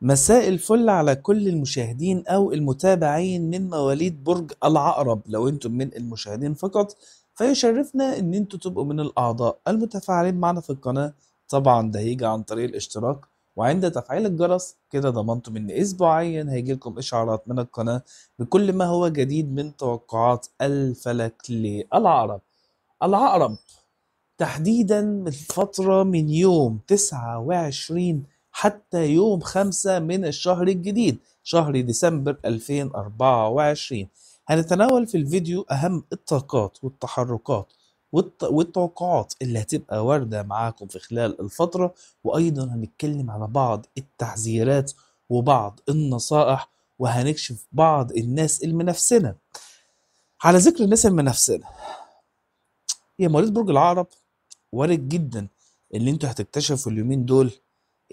مساء الفل على كل المشاهدين او المتابعين من مواليد برج العقرب لو انتم من المشاهدين فقط فيشرفنا ان انتم تبقوا من الاعضاء المتفاعلين معنا في القناه طبعا ده هيجي عن طريق الاشتراك وعند تفعيل الجرس كده ضمنتم ان اسبوعيا هيجي لكم اشعارات من القناه بكل ما هو جديد من توقعات الفلك للعقرب العقرب تحديدا من فتره من يوم 29 حتى يوم خمسة من الشهر الجديد شهر ديسمبر 2024 هنتناول في الفيديو أهم الطاقات والتحركات والتوقعات اللي هتبقى واردة معاكم في خلال الفترة وأيضا هنتكلم على بعض التحذيرات وبعض النصائح وهنكشف بعض الناس المنافسنا على ذكر الناس المنافسنا يا مواليد برج العقرب وارد جدا اللي انتوا هتكتشفوا اليومين دول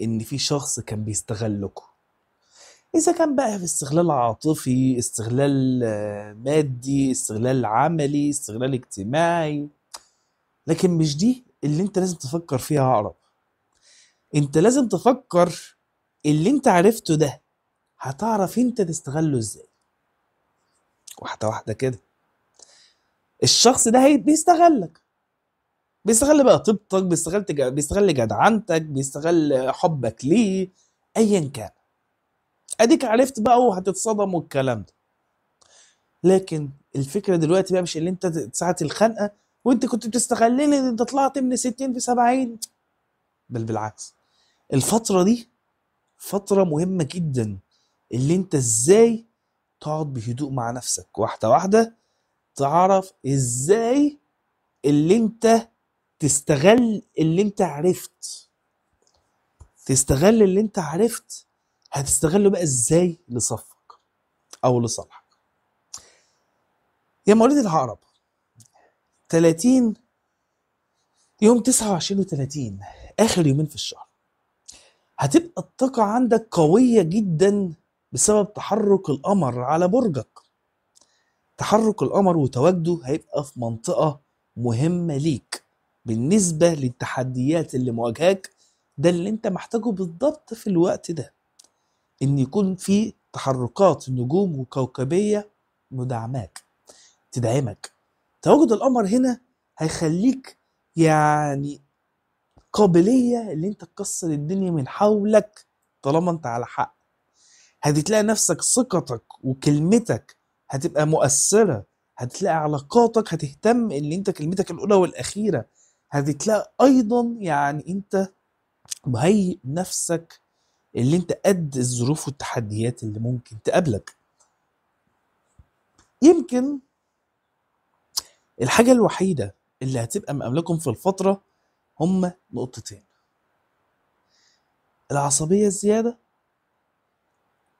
ان في شخص كان بيستغلكم اذا كان بقى في استغلال عاطفي استغلال آه، مادي استغلال عملي استغلال اجتماعي لكن مش دي اللي انت لازم تفكر فيها عقرب انت لازم تفكر اللي انت عرفته ده هتعرف انت تستغله ازاي واحده واحده كده الشخص ده بيستغلك بيستغل بقى طيبتك بيستغل تج... بيستغل جدعنتك بيستغل حبك ليه ايا كان اديك عرفت بقى وهتتصدم والكلام ده لكن الفكره دلوقتي بقى مش اللي انت ساعه الخنقه وانت كنت بتستغلني انت طلعت من 60 في 70 بل بالعكس الفتره دي فتره مهمه جدا اللي انت ازاي تقعد بهدوء مع نفسك واحده واحده تعرف ازاي اللي انت تستغل اللي انت عرفت تستغل اللي انت عرفت هتستغله بقى ازاي لصفك او لصالحك يا مواليد العقرب 30 يوم 29 و30 اخر يومين في الشهر هتبقى الطاقة عندك قوية جدا بسبب تحرك القمر على برجك تحرك القمر وتواجده هيبقى في منطقة مهمة ليك بالنسبة للتحديات اللي مواجهاك ده اللي انت محتاجه بالضبط في الوقت ده ان يكون في تحركات نجوم وكوكبية مدعماك تدعمك تواجد القمر هنا هيخليك يعني قابلية اللي انت تكسر الدنيا من حولك طالما انت على حق هتلاقي نفسك ثقتك وكلمتك هتبقى مؤثرة هتلاقي علاقاتك هتهتم ان انت كلمتك الاولى والاخيره هتلاقي ايضا يعني انت مهيئ نفسك اللي انت قد الظروف والتحديات اللي ممكن تقابلك يمكن الحاجة الوحيدة اللي هتبقى مقابلكم في الفترة هما نقطتين العصبية الزيادة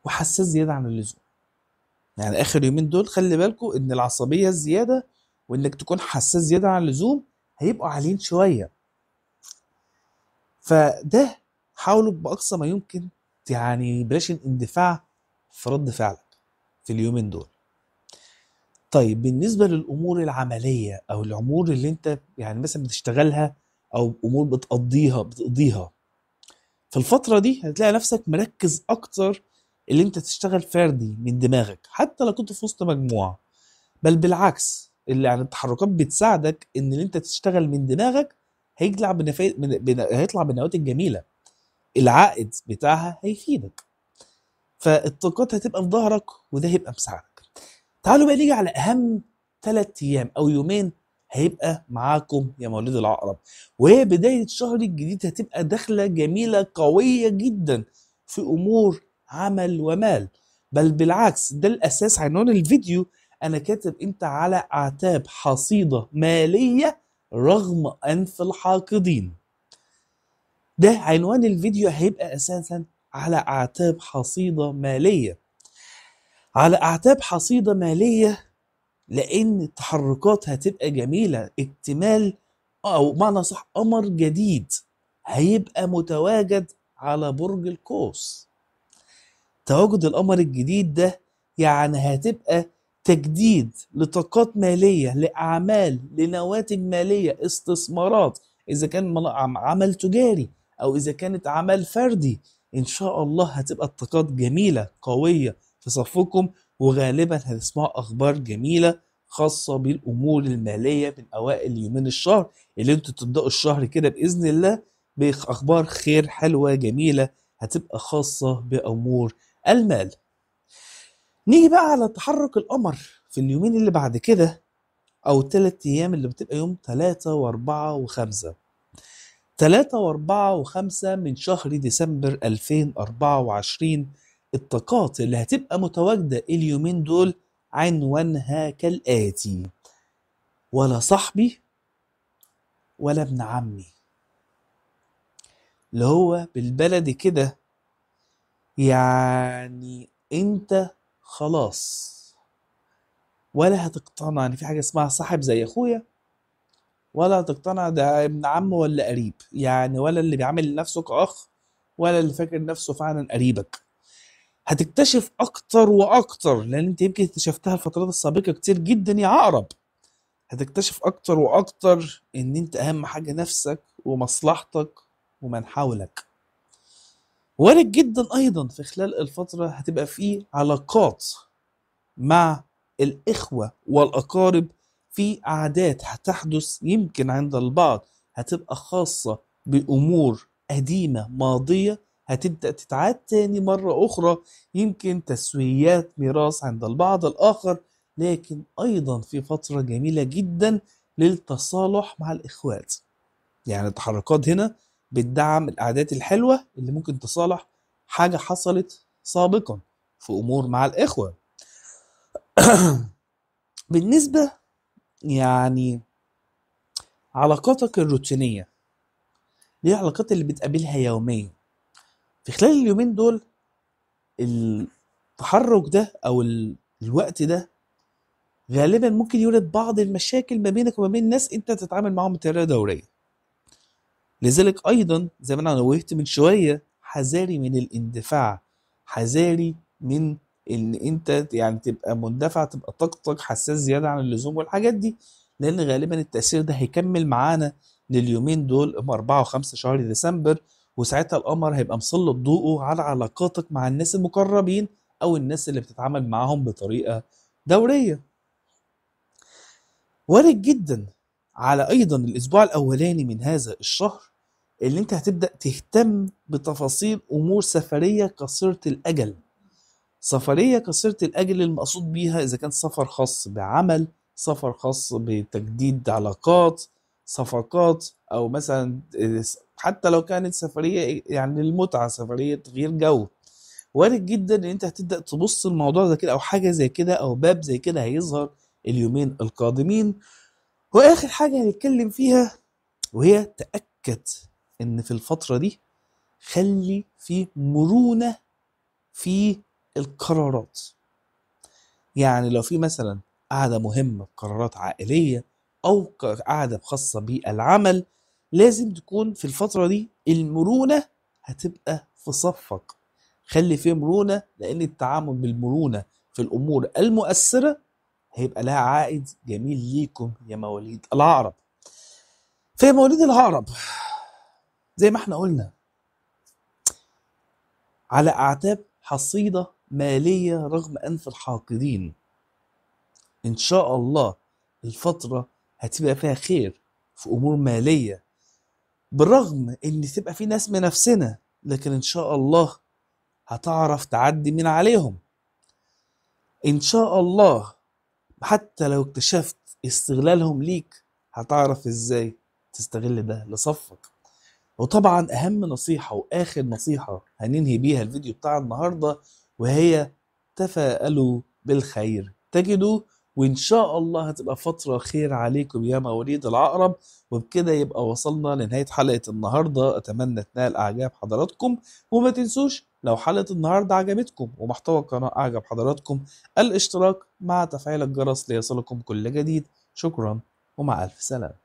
وحساس زيادة عن اللزوم يعني آخر يومين دول خلي بالكم إن العصبية الزيادة وإنك تكون حساس زيادة عن اللزوم هيبقوا عاليين شويه فده حاولوا باقصى ما يمكن يعني بلاش الاندفاع في رد فعلك في اليومين دول طيب بالنسبة للأمور العملية أو الأمور اللي أنت يعني مثلا بتشتغلها أو أمور بتقضيها بتقضيها في الفترة دي هتلاقي نفسك مركز أكتر اللي أنت تشتغل فردي من دماغك حتى لو كنت في وسط مجموعة بل بالعكس اللي يعني التحركات بتساعدك ان اللي انت تشتغل من دماغك هيطلع بن... هيطلع بالنواتج جميله العائد بتاعها هيفيدك فالطاقات هتبقى في ظهرك وده هيبقى مساعدك تعالوا بقى نيجي على اهم ثلاث ايام او يومين هيبقى معاكم يا مواليد العقرب وهي بدايه الشهر الجديد هتبقى دخله جميله قويه جدا في امور عمل ومال بل بالعكس ده الاساس عنوان الفيديو انا كاتب انت على اعتاب حصيده ماليه رغم انف الحاقدين ده عنوان الفيديو هيبقى اساسا على اعتاب حصيده ماليه على اعتاب حصيده ماليه لان التحركات هتبقى جميله اكتمال او معنى صح قمر جديد هيبقى متواجد على برج القوس تواجد القمر الجديد ده يعني هتبقى تجديد لطاقات ماليه لاعمال لنواتج ماليه استثمارات اذا كان عمل تجاري او اذا كانت عمل فردي ان شاء الله هتبقى الطاقات جميله قويه في صفكم وغالبا هتسمعوا اخبار جميله خاصه بالامور الماليه من اوائل يومين الشهر اللي انتوا تبداوا الشهر كده باذن الله باخبار خير حلوه جميله هتبقى خاصه بامور المال نيجي بقى على تحرك القمر في اليومين اللي بعد كده أو التلات أيام اللي بتبقى يوم تلاتة وأربعة وخمسة تلاتة وأربعة وخمسة من شهر ديسمبر 2024 الطاقات اللي هتبقى متواجدة اليومين دول عنوانها كالآتي ولا صاحبي ولا ابن عمي اللي هو بالبلدي كده يعني انت خلاص ولا هتقتنع ان في حاجه اسمها صاحب زي اخويا ولا هتقتنع ده ابن عم ولا قريب يعني ولا اللي بيعامل نفسه كاخ ولا اللي فاكر نفسه فعلا قريبك هتكتشف اكتر واكتر لان انت يمكن اكتشفتها الفترات السابقه كتير جدا يا عقرب هتكتشف اكتر واكتر ان انت اهم حاجه نفسك ومصلحتك ومن حولك وارد جدا ايضا في خلال الفتره هتبقى في علاقات مع الاخوه والاقارب في عادات هتحدث يمكن عند البعض هتبقى خاصه بامور قديمه ماضيه هتبدا تتعاد تاني مره اخرى يمكن تسويات ميراث عند البعض الاخر لكن ايضا في فتره جميله جدا للتصالح مع الاخوات يعني التحركات هنا بتدعم الاعداد الحلوة اللي ممكن تصالح حاجة حصلت سابقا في أمور مع الإخوة بالنسبة يعني علاقاتك الروتينية دي إيه العلاقات اللي بتقابلها يوميا في خلال اليومين دول التحرك ده أو الوقت ده غالبا ممكن يولد بعض المشاكل ما بينك وما بين ناس انت تتعامل معاهم بطريقه دوريه لذلك أيضا زي ما أنا نوهت من شوية حذاري من الاندفاع حذاري من ان انت يعني تبقى مندفع تبقى طاقتك حساس زياده عن اللزوم والحاجات دي لان غالبا التاثير ده هيكمل معانا لليومين دول أم 4 و5 شهر ديسمبر وساعتها القمر هيبقى مسلط ضوءه على علاقاتك مع الناس المقربين او الناس اللي بتتعامل معاهم بطريقه دوريه وارد جدا على ايضا الاسبوع الاولاني من هذا الشهر اللي انت هتبدا تهتم بتفاصيل امور سفريه قصيره الاجل سفريه قصيره الاجل المقصود بيها اذا كان سفر خاص بعمل سفر خاص بتجديد علاقات صفقات او مثلا حتى لو كانت سفريه يعني للمتعه سفريه تغيير جو وارد جدا ان انت هتبدا تبص الموضوع ده كده او حاجه زي كده او باب زي كده هيظهر اليومين القادمين واخر حاجه هنتكلم فيها وهي تاكد ان في الفتره دي خلي في مرونه في القرارات يعني لو في مثلا قاعده مهمه قرارات عائليه او قاعده خاصه بالعمل لازم تكون في الفتره دي المرونه هتبقى في صفك خلي فيه مرونه لان التعامل بالمرونه في الامور المؤثره هيبقى لها عائد جميل ليكم يا مواليد العقرب في مواليد العقرب زي ما احنا قلنا على أعتاب حصيده مالية رغم أنف الحاقدين إن شاء الله الفترة هتبقى فيها خير في أمور مالية بالرغم إن تبقى في ناس من نفسنا لكن إن شاء الله هتعرف تعدي من عليهم إن شاء الله حتى لو اكتشفت استغلالهم ليك هتعرف إزاي تستغل ده لصفك وطبعا اهم نصيحه واخر نصيحه هننهي بيها الفيديو بتاع النهارده وهي تفاءلوا بالخير تجدوا وان شاء الله هتبقى فتره خير عليكم يا مواليد العقرب وبكده يبقى وصلنا لنهايه حلقه النهارده اتمنى تنال اعجاب حضراتكم وما تنسوش لو حلقه النهارده عجبتكم ومحتوى القناه اعجب حضراتكم الاشتراك مع تفعيل الجرس ليصلكم كل جديد شكرا ومع الف سلامه